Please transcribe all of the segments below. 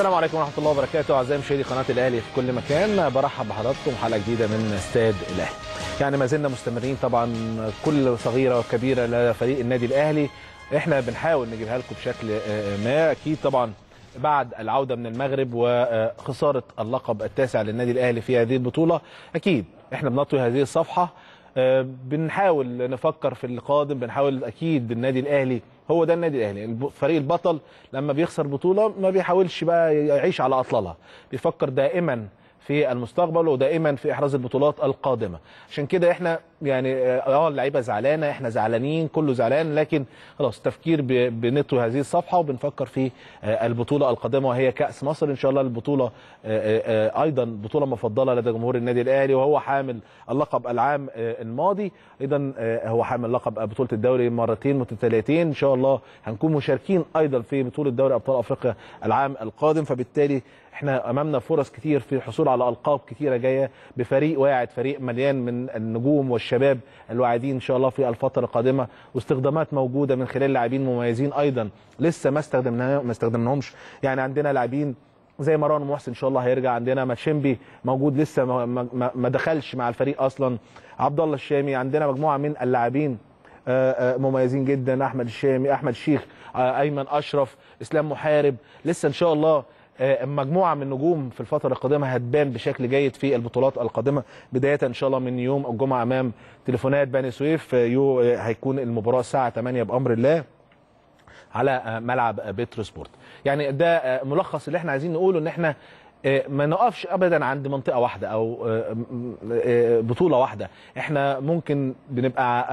السلام عليكم ورحمه الله وبركاته اعزائي مشاهدي قناه الاهلي في كل مكان برحب بحضراتكم حلقه جديده من استاد الاهلي يعني ما زلنا مستمرين طبعا كل صغيره وكبيره لفريق النادي الاهلي احنا بنحاول نجيبها لكم بشكل آه، ما اكيد طبعا بعد العوده من المغرب وخساره اللقب التاسع للنادي الاهلي في هذه البطوله اكيد احنا بنطوي هذه الصفحه آه، بنحاول نفكر في القادم بنحاول اكيد النادي الاهلي هو ده النادي الاهلي فريق البطل لما بيخسر بطوله ما بيحاولش بقى يعيش على اطلالها بيفكر دائما في المستقبل ودائما في احراز البطولات القادمه عشان كده احنا يعني آه،, اه اللعيبه زعلانه احنا زعلانين كله زعلان لكن خلاص التفكير بنطوي هذه الصفحه وبنفكر في آه، البطوله القادمه وهي كاس مصر ان شاء الله البطوله آه، ايضا بطوله مفضله لدى جمهور النادي الاهلي وهو حامل اللقب العام الماضي ايضا هو حامل لقب بطوله الدوري مرتين متتاليتين ان شاء الله هنكون مشاركين ايضا في بطوله دوري ابطال افريقيا العام القادم فبالتالي احنا امامنا فرص كتير في الحصول على القاب كتيره جايه بفريق واعد فريق مليان من النجوم والش الشباب اللي ان شاء الله في الفتره القادمه واستخدامات موجوده من خلال لاعبين مميزين ايضا لسه ما استخدمناه ما استخدمناهمش يعني عندنا لاعبين زي مروان محسن ان شاء الله هيرجع عندنا ماشيمبي موجود لسه ما, ما, ما دخلش مع الفريق اصلا عبد الله الشامي عندنا مجموعه من اللاعبين آه، آه، مميزين جدا احمد الشامي احمد شيخ آه، ايمن اشرف اسلام محارب لسه ان شاء الله آه، مجموعه من النجوم في الفتره القادمه هتبان بشكل جيد في البطولات القادمه بدايه ان شاء الله من يوم الجمعه امام تليفونات بني سويف آه، يو آه، هيكون المباراه الساعه 8 بامر الله على ملعب بيترو سبورت يعني ده ملخص اللي احنا عايزين نقوله ان احنا ما نقفش ابدا عند منطقه واحده او بطوله واحده احنا ممكن بنبقى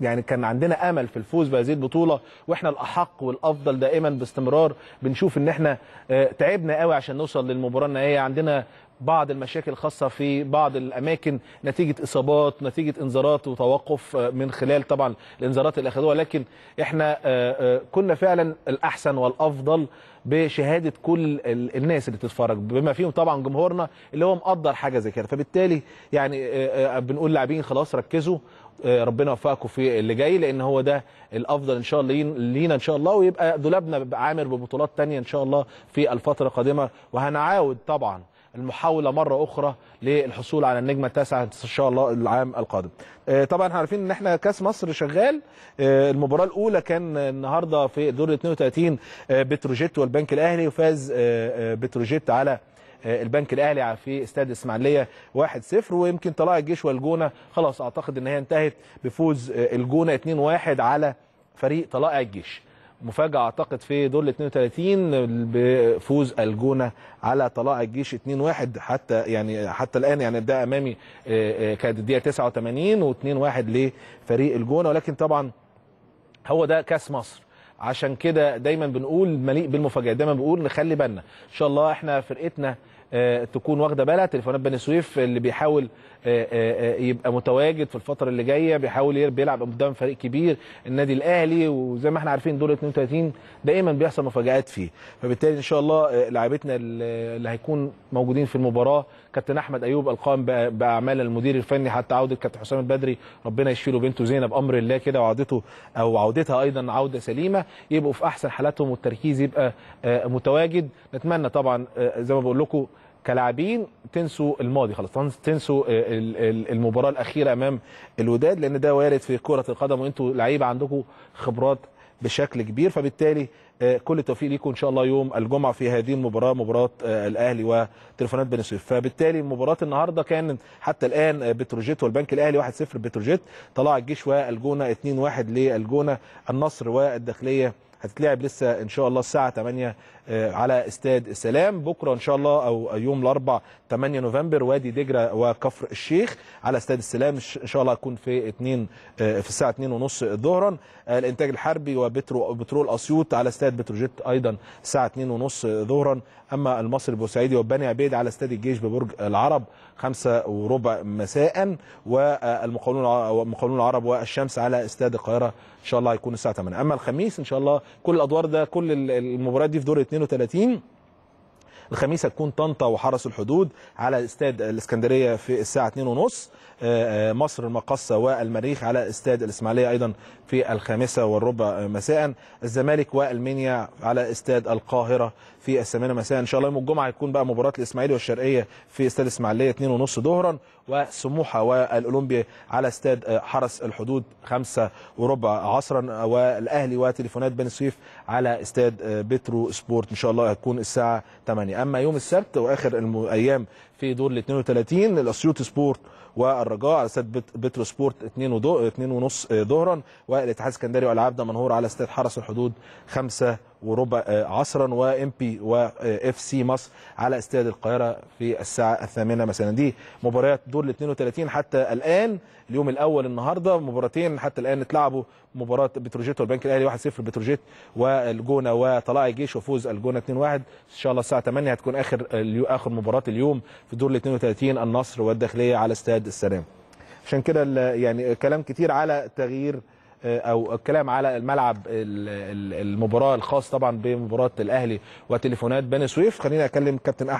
يعني كان عندنا امل في الفوز بهذه البطوله واحنا الاحق والافضل دائما باستمرار بنشوف ان احنا آه، تعبنا قوي عشان نوصل للمباراه النهائيه عندنا بعض المشاكل الخاصه في بعض الأماكن نتيجة إصابات نتيجة إنذارات وتوقف آه، من خلال طبعا الإنذارات اللي أخذوها لكن إحنا آه، آه، كنا فعلا الأحسن والأفضل بشهادة كل الناس اللي بتتفرج بما فيهم طبعا جمهورنا اللي هو مقدر حاجة زي كده فبالتالي يعني بنقول لاعبين خلاص ركزوا ربنا يوفقكم في اللي جاي لان هو ده الافضل ان شاء الله لينا ان شاء الله ويبقى دولابنا عامر ببطولات تانية ان شاء الله في الفتره القادمه وهنعاود طبعا المحاوله مره اخرى للحصول على النجمه التاسعه ان شاء الله العام القادم. آه، طبعا احنا عارفين ان احنا كاس مصر شغال آه، المباراه الاولى كان النهارده في الدور 32 آه، بتروجيت والبنك الاهلي وفاز بتروجيت على البنك الاهلي في استاد اسماعيليه 1-0 ويمكن طلائع الجيش والجونه خلاص اعتقد ان هي انتهت بفوز الجونه 2-1 على فريق طلائع الجيش. مفاجأة أعتقد في دور ال 32 بفوز الجونة على طلائع الجيش 2-1 حتى يعني حتى الآن يعني ده أمامي آه، آه، كانت الدقيقة 89 و2-1 لفريق الجونة ولكن طبعا هو ده كأس مصر عشان كده دايما بنقول مليء بالمفاجآت دايما بنقول نخلي بالنا إن شاء الله إحنا فرقتنا آه، تكون واخده بالها تليفونات بني سويف اللي بيحاول آه، آه، يبقى متواجد في الفتره اللي جايه بيحاول بيلعب قدام فريق كبير النادي الاهلي وزي ما احنا عارفين دور 32 دائما بيحصل مفاجات فيه فبالتالي ان شاء الله لاعبتنا اللي هيكون موجودين في المباراه كابتن احمد ايوب القائم باعمال المدير الفني حتى عوده كابتن حسام البدري ربنا يشفي له بنته زينب امر الله كده وعودته او عودتها ايضا عوده سليمه يبقوا في احسن حالاتهم والتركيز يبقى متواجد نتمنى طبعا زي ما بقول لكم كلاعبين تنسوا الماضي خلاص تنسوا المباراه الاخيره امام الوداد لان ده وارد في كره القدم وانتوا لعيبه عندكم خبرات بشكل كبير فبالتالي آه، كل التوفيق ليكم ان شاء الله يوم الجمعه في هذه المباراه مباراه آه، الاهلي وتليفونات بني سويف فبالتالي مباراه النهارده كان حتى الان آه، بتروجيت والبنك الاهلي 1-0 بتروجيت طلع الجيش والجونه 2-1 للجونه النصر والداخليه هتتلعب لسه ان شاء الله الساعه 8 آه، على استاد السلام بكره ان شاء الله او يوم الاربعاء 8 نوفمبر وادي دجله وكفر الشيخ على استاد السلام ان شاء الله هتكون في 2 آه، في الساعه 2:30 ظهرا آه، الانتاج الحربي وبترو بترول اسيوط على استاد بتروجيت ايضا الساعه 2:30 ظهرا اما المصري البوسعيدي وبني عبيد على استاد الجيش ببرج العرب خمسة وربع مساء والمقاولون العرب والشمس على استاد القاهرة إن شاء الله هيكون الساعة 8 أما الخميس إن شاء الله كل الأدوار ده كل المباريات دي في دور 32 الخميس هتكون طنطا وحرس الحدود على استاد الاسكندريه في الساعه 2:30 آه، آه، مصر المقصه والمريخ على استاد الاسماعيليه ايضا في الخامسه والربع مساء الزمالك والمنيا على استاد القاهره في الثامنه مساء ان شاء الله يوم الجمعه هيكون بقى مباراه الاسماعيلي والشرقيه في استاد اسماعيليه 2:30 ظهرا وسموحه والاولمبيا على استاد آه، حرس الحدود 5 وربع عصرا والاهلي وتليفونات بني سويف على استاد آه، بترو سبورت ان شاء الله هتكون الساعه 8 اما يوم السبت واخر الايام في دور ال 32 الاسيوط سبورت والرجاء على استاد بترو سبورت 2 2 ونص آه، ظهرا والاتحاد السكندري والعبده منهور على استاد حرس الحدود 5 وربع آه، عصرا وام بي واف سي مصر على استاد القاهره في الساعه الثامنه مثلا دي مباريات دور ال 32 حتى الان اليوم الاول النهارده مباراتين حتى الان اتلعبوا مباراه بتروجيت والبنك الاهلي 1-0 بتروجيت والجونه وطلائع الجيش وفوز الجونه 2-1 ان شاء الله الساعه 8 هتكون اخر اخر مباراه اليوم في دور ال 32 النصر والداخليه على استاد السلام عشان كده يعني كلام كتير على تغيير آه، او الكلام على الملعب المباراه الخاص طبعا بمباراه الاهلي وتليفونات بني سويف خليني اكلم كابتن احمد